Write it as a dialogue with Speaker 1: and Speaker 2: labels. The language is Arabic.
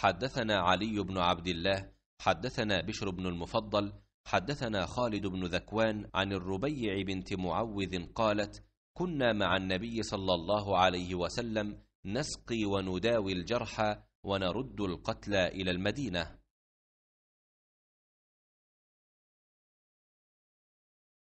Speaker 1: حدثنا علي بن عبد الله حدثنا بشر بن المفضل حدثنا خالد بن ذكوان عن الربيع بنت معوذ قالت كنا مع النبي صلى الله عليه وسلم نسقي ونداوي الجرحى ونرد القتلى الى المدينه